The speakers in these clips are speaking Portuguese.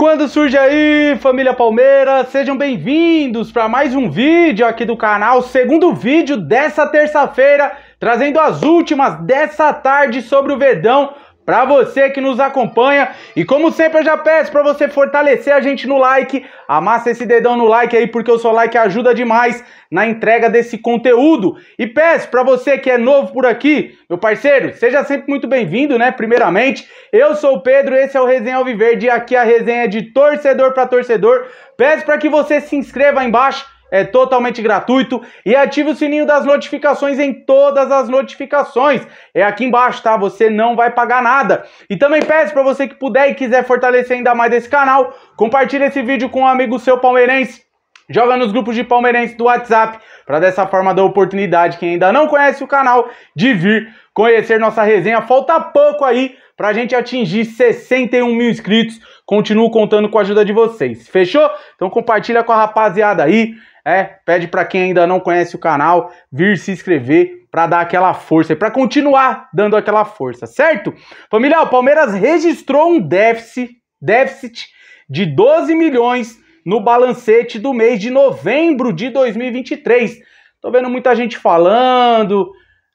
Quando surge aí, família Palmeiras, sejam bem-vindos para mais um vídeo aqui do canal, segundo vídeo dessa terça-feira, trazendo as últimas dessa tarde sobre o Verdão, para você que nos acompanha. E como sempre eu já peço para você fortalecer a gente no like, amassa esse dedão no like aí porque o seu like ajuda demais na entrega desse conteúdo. E peço para você que é novo por aqui, meu parceiro, seja sempre muito bem-vindo, né? Primeiramente, eu sou o Pedro, esse é o Resenha Alviverde e aqui é a resenha é de torcedor para torcedor. Peço para que você se inscreva aí embaixo é totalmente gratuito e ative o sininho das notificações em todas as notificações. É aqui embaixo, tá? Você não vai pagar nada. E também peço para você que puder e quiser fortalecer ainda mais esse canal, compartilhe esse vídeo com um amigo seu palmeirense, joga nos grupos de palmeirense do WhatsApp, para dessa forma dar oportunidade quem ainda não conhece o canal de vir conhecer nossa resenha. Falta pouco aí pra gente atingir 61 mil inscritos. Continuo contando com a ajuda de vocês. Fechou? Então compartilha com a rapaziada aí. É, pede para quem ainda não conhece o canal vir se inscrever para dar aquela força e para continuar dando aquela força, certo? Família, o Palmeiras registrou um déficit, déficit de 12 milhões no balancete do mês de novembro de 2023. Tô vendo muita gente falando,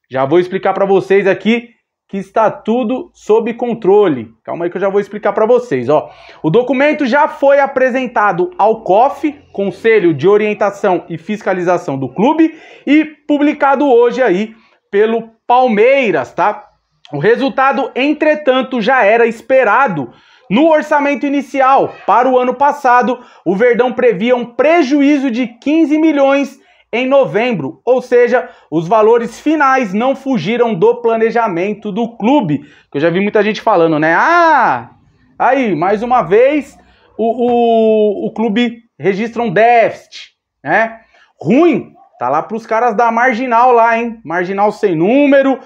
já vou explicar para vocês aqui que está tudo sob controle. Calma aí que eu já vou explicar para vocês, ó. O documento já foi apresentado ao COF, Conselho de Orientação e Fiscalização do clube, e publicado hoje aí pelo Palmeiras, tá? O resultado, entretanto, já era esperado. No orçamento inicial para o ano passado, o Verdão previa um prejuízo de 15 milhões em novembro, ou seja, os valores finais não fugiram do planejamento do clube. Que eu já vi muita gente falando, né? Ah, aí, mais uma vez, o, o, o clube registra um déficit, né? Ruim, tá lá pros caras da Marginal lá, hein? Marginal sem número,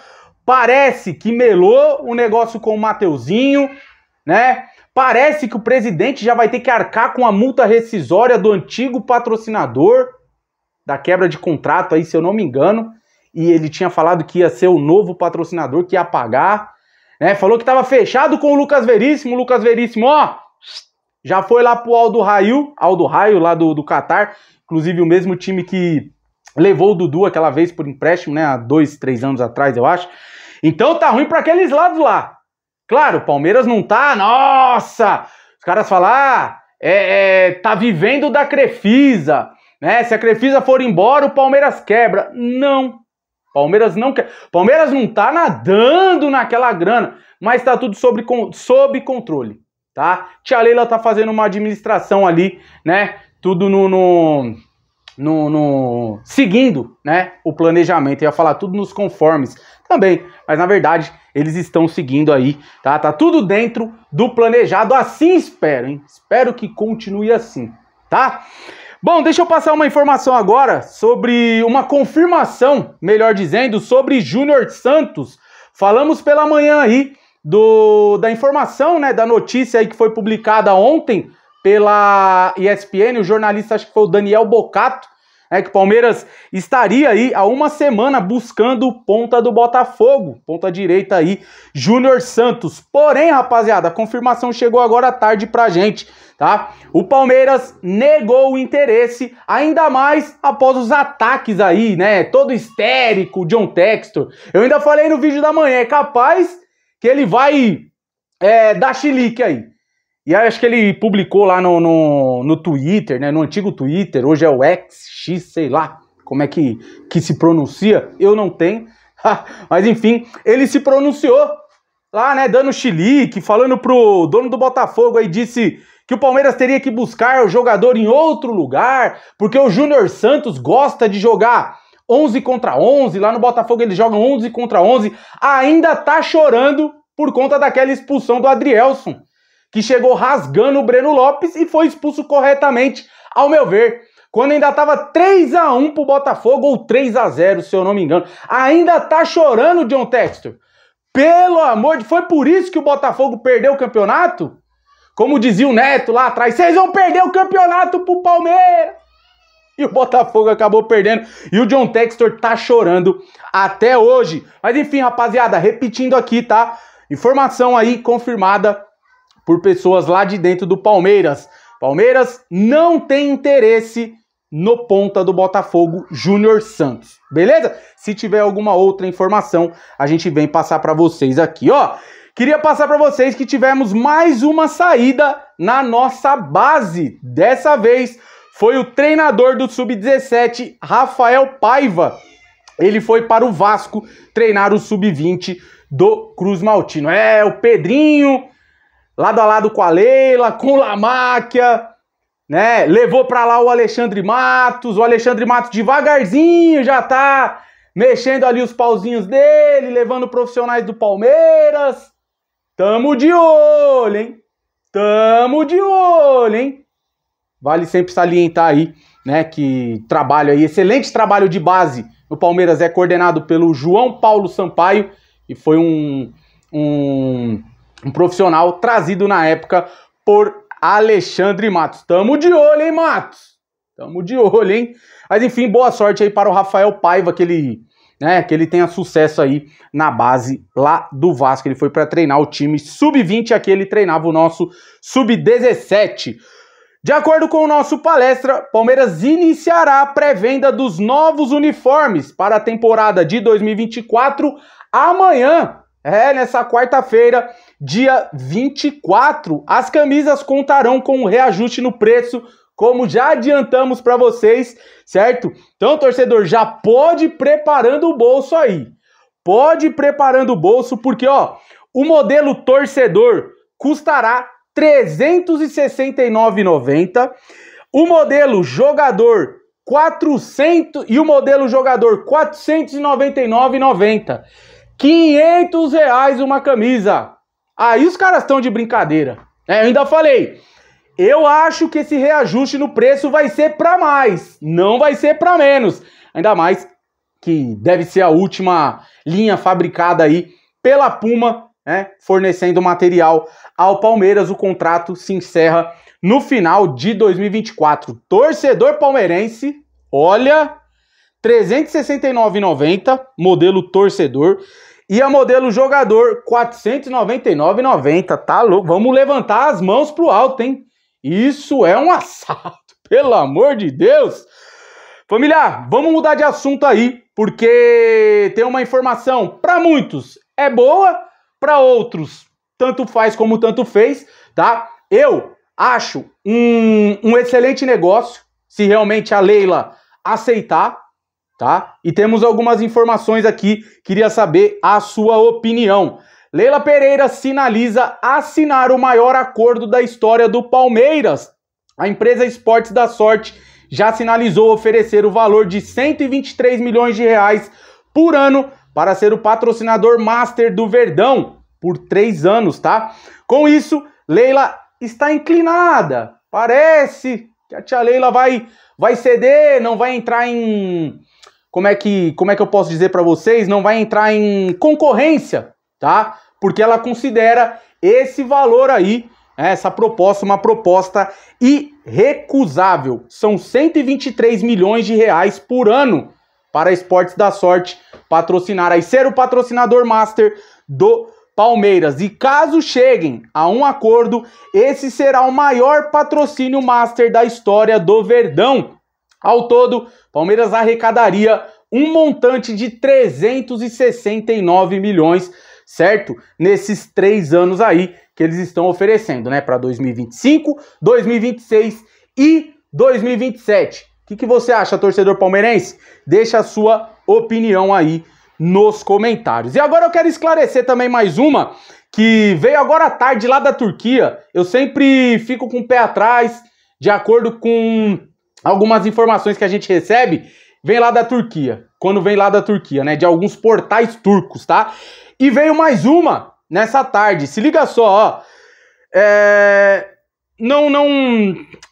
parece que melou o negócio com o Mateuzinho, né? Parece que o presidente já vai ter que arcar com a multa rescisória do antigo patrocinador da quebra de contrato aí, se eu não me engano, e ele tinha falado que ia ser o novo patrocinador que ia pagar, né? Falou que estava fechado com o Lucas Veríssimo, o Lucas Veríssimo, ó, já foi lá pro Aldo Raio, Aldo Raio lá do, do Qatar, inclusive o mesmo time que levou o Dudu aquela vez por empréstimo, né, há dois, três anos atrás, eu acho. Então tá ruim para aqueles lados lá. Claro, Palmeiras não tá, nossa! Os caras falam, ah, é, é, tá vivendo da Crefisa, né? Se a Crefisa for embora, o Palmeiras quebra. Não. Palmeiras não quer. Palmeiras não tá nadando naquela grana, mas tá tudo sobre, sob controle, tá? Tia Leila tá fazendo uma administração ali, né? Tudo no, no, no, no seguindo, né? O planejamento. Eu ia falar tudo nos conformes também, mas na verdade eles estão seguindo aí, tá? Tá tudo dentro do planejado. Assim espero, hein? Espero que continue assim, tá? Bom, deixa eu passar uma informação agora sobre uma confirmação, melhor dizendo, sobre Júnior Santos. Falamos pela manhã aí do, da informação, né, da notícia aí que foi publicada ontem pela ESPN, o jornalista acho que foi o Daniel Bocato, é que o Palmeiras estaria aí há uma semana buscando ponta do Botafogo, ponta direita aí, Júnior Santos. Porém, rapaziada, a confirmação chegou agora à tarde pra gente, tá? O Palmeiras negou o interesse, ainda mais após os ataques aí, né? Todo histérico, John Textor. Eu ainda falei no vídeo da manhã, é capaz que ele vai é, dar chilique aí. E acho que ele publicou lá no, no, no Twitter, né? No antigo Twitter, hoje é o X, X, sei lá como é que, que se pronuncia, eu não tenho. Mas enfim, ele se pronunciou lá, né? Dando chilique, falando pro dono do Botafogo aí, disse que o Palmeiras teria que buscar o jogador em outro lugar, porque o Júnior Santos gosta de jogar 11 contra 11, lá no Botafogo eles jogam 11 contra 11, ainda tá chorando por conta daquela expulsão do Adrielson que chegou rasgando o Breno Lopes e foi expulso corretamente, ao meu ver. Quando ainda estava 3 a 1 pro Botafogo ou 3 a 0, se eu não me engano. Ainda tá chorando John Textor. Pelo amor de, foi por isso que o Botafogo perdeu o campeonato? Como dizia o Neto lá atrás, vocês vão perder o campeonato pro Palmeiras. E o Botafogo acabou perdendo. E o John Textor tá chorando até hoje. Mas enfim, rapaziada, repetindo aqui, tá? Informação aí confirmada por pessoas lá de dentro do Palmeiras. Palmeiras não tem interesse no ponta do Botafogo, Júnior Santos. Beleza? Se tiver alguma outra informação, a gente vem passar para vocês aqui, ó. Queria passar para vocês que tivemos mais uma saída na nossa base. Dessa vez foi o treinador do sub-17, Rafael Paiva. Ele foi para o Vasco treinar o sub-20 do Cruz Maltino. É, o Pedrinho lado a lado com a Leila, com o Lamáquia, né? Levou para lá o Alexandre Matos, o Alexandre Matos devagarzinho já tá mexendo ali os pauzinhos dele, levando profissionais do Palmeiras. Tamo de olho, hein? Tamo de olho, hein? Vale sempre salientar aí, né, que trabalho aí, excelente trabalho de base no Palmeiras é coordenado pelo João Paulo Sampaio e foi um, um um profissional trazido na época por Alexandre Matos. Tamo de olho, hein, Matos? Tamo de olho, hein? Mas enfim, boa sorte aí para o Rafael Paiva, que ele, né, que ele tenha sucesso aí na base lá do Vasco. Ele foi para treinar o time sub-20, aqui ele treinava o nosso sub-17. De acordo com o nosso palestra, Palmeiras iniciará a pré-venda dos novos uniformes para a temporada de 2024 amanhã, é, nessa quarta-feira, dia 24, as camisas contarão com um reajuste no preço, como já adiantamos para vocês, certo? Então, torcedor, já pode ir preparando o bolso aí. Pode ir preparando o bolso, porque ó, o modelo torcedor custará R$ 369,90. O modelo jogador 400 e o modelo jogador 499,90. 500 reais uma camisa. Aí os caras estão de brincadeira. É, eu ainda falei, eu acho que esse reajuste no preço vai ser para mais, não vai ser para menos. Ainda mais que deve ser a última linha fabricada aí pela Puma, né, fornecendo material ao Palmeiras. O contrato se encerra no final de 2024. Torcedor palmeirense, olha, 369,90, modelo torcedor. E a modelo jogador, 499,90. Tá louco? Vamos levantar as mãos pro alto, hein? Isso é um assalto, pelo amor de Deus! Família, vamos mudar de assunto aí, porque tem uma informação para muitos é boa, para outros tanto faz como tanto fez, tá? Eu acho um, um excelente negócio se realmente a Leila aceitar, tá? E temos algumas informações aqui, queria saber a sua opinião. Leila Pereira sinaliza assinar o maior acordo da história do Palmeiras. A empresa Esportes da Sorte já sinalizou oferecer o valor de 123 milhões de reais por ano para ser o patrocinador master do Verdão por três anos, tá? Com isso, Leila está inclinada. Parece que a tia Leila vai, vai ceder, não vai entrar em, como é que, como é que eu posso dizer para vocês, não vai entrar em concorrência, tá? Porque ela considera esse valor aí, né, essa proposta, uma proposta irrecusável. São 123 milhões de reais por ano para Esportes da Sorte patrocinar e ser o patrocinador master do Palmeiras. E caso cheguem a um acordo, esse será o maior patrocínio master da história do Verdão. Ao todo, Palmeiras arrecadaria um montante de 369 milhões, certo? Nesses três anos aí que eles estão oferecendo, né? Para 2025, 2026 e 2027. O que, que você acha, torcedor palmeirense? Deixa a sua opinião aí nos comentários. E agora eu quero esclarecer também mais uma que veio agora à tarde lá da Turquia. Eu sempre fico com o pé atrás, de acordo com algumas informações que a gente recebe vem lá da Turquia. Quando vem lá da Turquia, né? De alguns portais turcos, tá? E veio mais uma nessa tarde. Se liga só, ó. É... Não, não,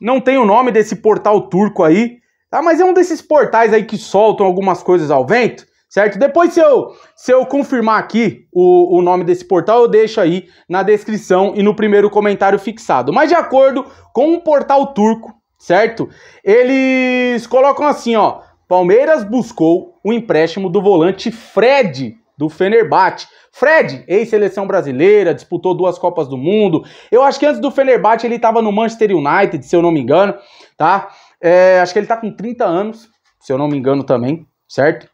não tem o nome desse portal turco aí, tá? Mas é um desses portais aí que soltam algumas coisas ao vento, certo? Depois, se eu, se eu confirmar aqui o, o nome desse portal, eu deixo aí na descrição e no primeiro comentário fixado. Mas de acordo com um portal turco, certo? Eles colocam assim, ó. Palmeiras buscou o empréstimo do volante Fred do Fenerbahçe. Fred, ex-seleção brasileira, disputou duas Copas do Mundo. Eu acho que antes do Fenerbahçe ele estava no Manchester United, se eu não me engano, tá? É, acho que ele tá com 30 anos, se eu não me engano também, certo?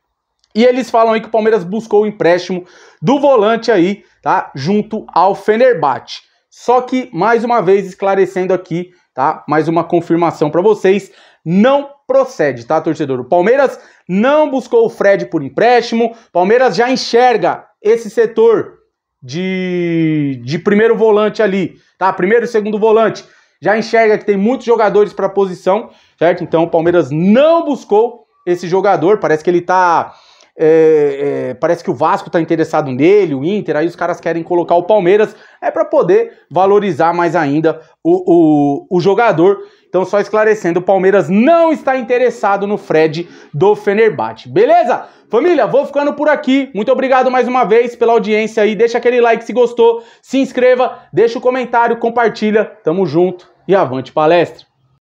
E eles falam aí que o Palmeiras buscou o empréstimo do volante aí, tá? Junto ao Fenerbahçe. Só que, mais uma vez, esclarecendo aqui tá? Mais uma confirmação para vocês, não procede, tá, torcedor? O Palmeiras não buscou o Fred por empréstimo. Palmeiras já enxerga esse setor de, de primeiro volante ali, tá? Primeiro e segundo volante. Já enxerga que tem muitos jogadores para posição, certo? Então o Palmeiras não buscou esse jogador. Parece que ele tá é, é, parece que o Vasco está interessado nele, o Inter, aí os caras querem colocar o Palmeiras, é para poder valorizar mais ainda o, o, o, jogador. Então, só esclarecendo, o Palmeiras não está interessado no Fred do Fenerbahçe. Beleza? Família, vou ficando por aqui. Muito obrigado mais uma vez pela audiência aí. Deixa aquele like se gostou, se inscreva, deixa o comentário, compartilha. Tamo junto e avante palestra!